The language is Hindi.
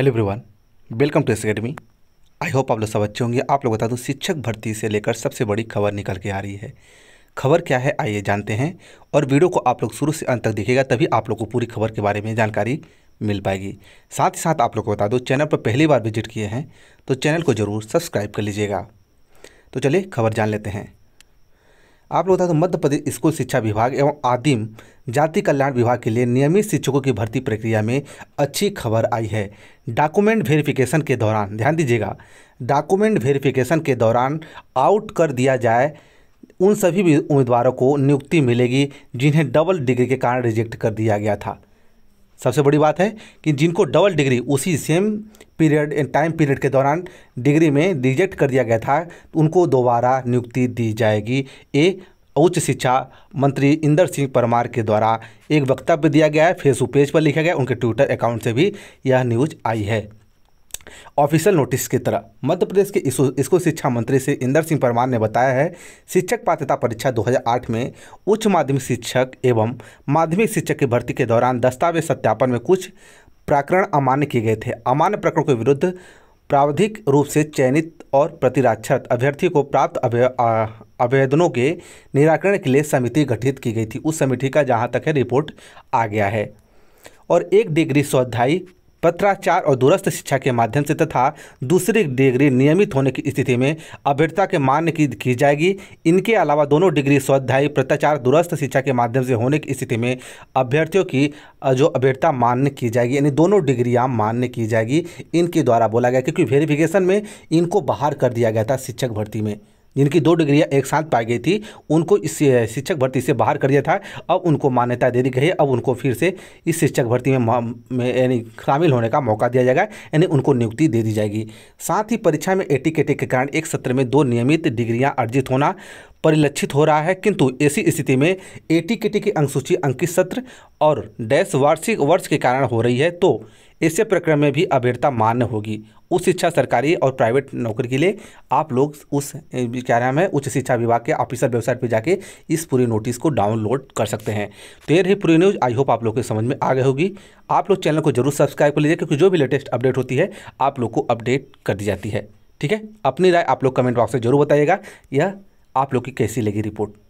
hello everyone welcome to S academy I hope आप लोग सब अच्छे होंगे आप लोग बता दूं शिक्षक भर्ती से लेकर सबसे बड़ी खबर निकल के आ रही है खबर क्या है आइए जानते हैं और वीडियो को आप लोग शुरू से अंत तक देखेगा तभी आप लोग को पूरी खबर के बारे में जानकारी मिल पाएगी साथ ही साथ आप लोग को बता दूँ चैनल पर पहली बार विजिट किए हैं तो चैनल को ज़रूर सब्सक्राइब कर लीजिएगा तो चलिए खबर जान लेते हैं आप लोग बता दो मध्य प्रदेश स्कूल शिक्षा विभाग एवं आदिम जाति कल्याण विभाग के लिए नियमित शिक्षकों की भर्ती प्रक्रिया में अच्छी खबर आई है डॉक्यूमेंट वेरिफिकेशन के दौरान ध्यान दीजिएगा डॉक्यूमेंट वेरिफिकेशन के दौरान आउट कर दिया जाए उन सभी उम्मीदवारों को नियुक्ति मिलेगी जिन्हें डबल डिग्री के कारण रिजेक्ट कर दिया गया था सबसे बड़ी बात है कि जिनको डबल डिग्री उसी सेम पीरियड टाइम पीरियड के दौरान डिग्री में रिजेक्ट कर दिया गया था तो उनको दोबारा नियुक्ति दी जाएगी ये उच्च शिक्षा मंत्री इंदर सिंह परमार के द्वारा एक वक्तव्य दिया गया है फेसबुक पेज पर लिखा गया उनके ट्विटर अकाउंट से भी यह न्यूज आई है ऑफिशियल नोटिस की तरह मध्य प्रदेश के स्कूल शिक्षा मंत्री श्री इंदर सिंह परमार ने बताया है शिक्षक पात्रता परीक्षा 2008 में उच्च माध्यमिक शिक्षक एवं माध्यमिक शिक्षक की भर्ती के दौरान दस्तावेज सत्यापन में कुछ प्रकरण अमान्य किए गए थे अमान्य प्रकरण के विरुद्ध प्रावधिक रूप से चयनित और प्रतिरक्षत अभ्यर्थी को प्राप्त आवेदनों के निराकरण के लिए समिति गठित की गई थी उस समिति का जहाँ तक है रिपोर्ट आ गया है और एक डिग्री स्वाध्यायी पत्राचार और दूरस्थ शिक्षा के माध्यम से तथा दूसरी डिग्री नियमित होने की स्थिति में अभ्यर्थता के मान्य की, की जाएगी इनके अलावा दोनों डिग्री स्वाध्यायी पत्राचार दूरस्थ शिक्षा के माध्यम से होने की स्थिति में अभ्यर्थियों की जो अभ्यर्थता मान्य की जाएगी यानी दोनों डिग्रियाँ मान्य की जाएगी इनके द्वारा बोला गया क्योंकि वेरिफिकेशन में इनको बाहर कर दिया गया था शिक्षक भर्ती में जिनकी दो डिग्रियाँ एक साथ पाई गई थी उनको इस शिक्षक भर्ती से बाहर कर दिया था अब उनको मान्यता दे दी गई है अब उनको फिर से इस शिक्षक भर्ती में, में यानी शामिल होने का मौका दिया जाएगा यानी उनको नियुक्ति दे दी जाएगी साथ ही परीक्षा में एटिकेटे के कारण एक सत्र में दो नियमित डिग्रियाँ अर्जित होना परिलक्षित हो रहा है किंतु ऐसी स्थिति में एटीकेटी की अंकसूची अंकित सत्र और डैश वार्षिक वर्ष के कारण हो रही है तो ऐसे प्रकरण में भी अभेड़ता मान्य होगी उच्च शिक्षा सरकारी और प्राइवेट नौकरी के लिए आप लोग उस क्या नाम है उच्च शिक्षा विभाग के ऑफिसर वेबसाइट पर जाके इस पूरी नोटिस को डाउनलोड कर सकते हैं तो ये रही पूरी न्यूज़ आई होप आप लोग के समझ में आ गई होगी आप लोग चैनल को जरूर सब्सक्राइब कर लीजिए क्योंकि जो भी लेटेस्ट अपडेट होती है आप लोग को अपडेट कर दी जाती है ठीक है अपनी राय आप लोग कमेंट बॉक्स में जरूर बताइएगा यह आप लोग की कैसी लगी रिपोर्ट